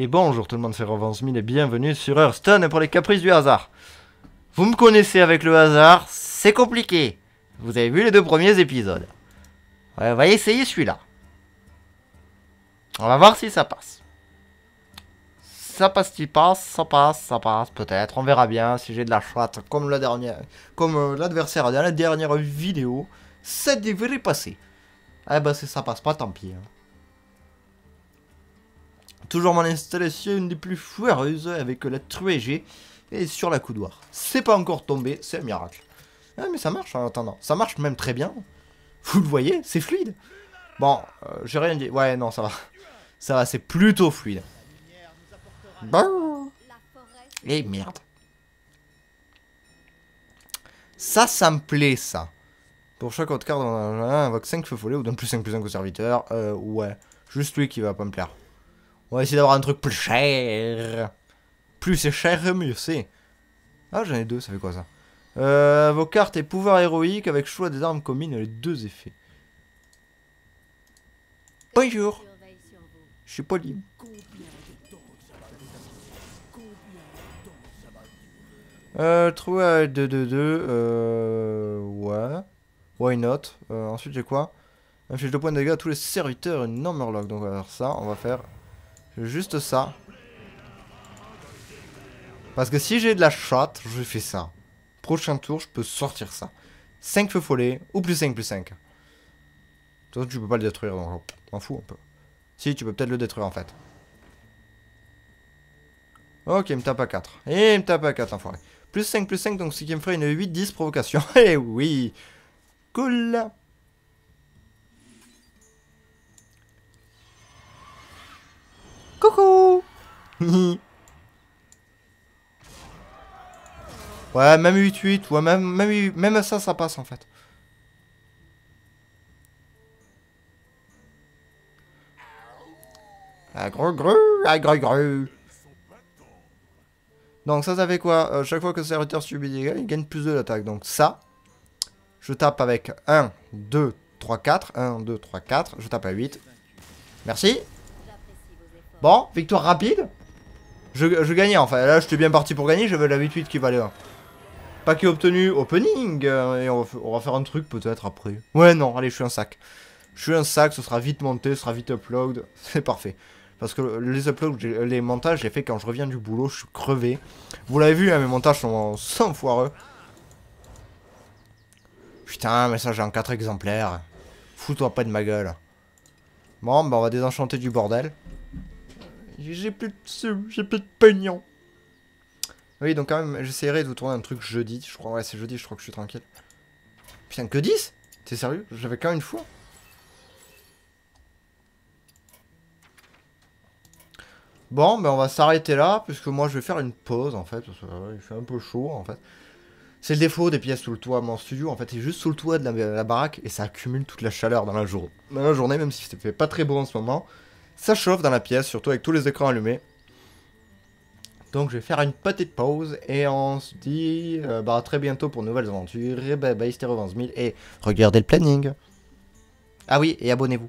Et bonjour tout le monde, c'est mille et bienvenue sur Hearthstone pour les caprices du hasard. Vous me connaissez avec le hasard, c'est compliqué. Vous avez vu les deux premiers épisodes. Ouais, on va essayer celui-là. On va voir si ça passe. Ça passe, il passe, ça passe, ça passe, peut-être. On verra bien si j'ai de la chouette comme la dernière, comme euh, l'adversaire dans la dernière vidéo. Ça devrait passer. Eh ben si ça passe pas, tant pis. Hein. Toujours mon installation une des plus foireuses avec la truée G et sur la coudoir. C'est pas encore tombé, c'est un miracle. Ah, mais ça marche hein, en attendant. Ça marche même très bien. Vous le voyez, c'est fluide. Bon, euh, j'ai rien dit. Ouais, non, ça va. Ça va, c'est plutôt fluide. Bon. Et eh, merde. Ça, ça me plaît, ça. Pour chaque autre carte, on invoque 5 feu follets ou donne plus 5 plus 5 au serviteur. Euh, ouais. Juste lui qui va pas me plaire. On va essayer d'avoir un truc plus cher. Plus c'est cher, mieux c'est. Ah, j'en ai deux, ça fait quoi ça euh, Vos cartes et pouvoirs héroïques avec choix des armes communes les deux effets. Bonjour. Je suis poli. Euh, trouver à 2-2-2, euh, ouais, why not, euh, ensuite j'ai quoi fiche de points de dégâts à tous les serviteurs, une normal lock, donc on ça, on va faire Juste ça. Parce que si j'ai de la chatte, je fais ça. Prochain tour, je peux sortir ça. 5 feux follets, ou plus 5 plus 5. De toute façon, tu peux pas le détruire, donc m'en fous un peu. Si, tu peux peut-être le détruire en fait. Ok, il me tape à 4. Et eh, il me tape à 4, enfoiré. Plus 5, plus 5, donc ce qui me ferait une 8-10 provocation. Eh oui Cool Coucou Ouais, même 8-8, ouais, même, même, même ça, ça passe en fait. La ah, gros gru, la ah, Donc ça, ça fait quoi euh, Chaque fois que le serviteur subit des dégâts, il gagne plus de l'attaque. Donc ça, je tape avec 1, 2, 3, 4. 1, 2, 3, 4. Je tape à 8. Merci. Bon, victoire rapide. Je, je gagnais, enfin. Là, j'étais bien parti pour gagner. J'avais la 8-8 qui valait. Paquet obtenu, opening. Euh, et on va, faire un truc peut-être après. Ouais, non, allez, je suis un sac. Je suis un sac, ce sera vite monté, ce sera vite upload. C'est parfait. Parce que les uploads, les montages, j'ai fait quand je reviens du boulot, je suis crevé. Vous l'avez vu, hein, mes montages sont sans foireux. Putain, mais ça, j'ai en 4 exemplaires. Fous-toi pas de ma gueule. Bon, bah on va désenchanter du bordel. J'ai plus de sous, j'ai plus de pognon. Oui, donc quand même, j'essaierai de vous tourner un truc jeudi. Je crois, ouais, c'est jeudi, je crois que je suis tranquille. Putain, que 10 T'es sérieux J'avais quand même une fois. Bon, ben on va s'arrêter là, puisque moi je vais faire une pause en fait, parce il fait un peu chaud en fait. C'est le défaut des pièces sous le toit, mon studio en fait c'est juste sous le toit de la, baraque et ça accumule toute la chaleur dans la journée. Dans la journée, même si c'était pas très beau en ce moment, ça chauffe dans la pièce, surtout avec tous les écrans allumés. Donc je vais faire une petite pause et on se dit euh, bah, à très bientôt pour nouvelles aventures. Et bye bye Stereo et regardez le planning. Ah oui, et abonnez-vous.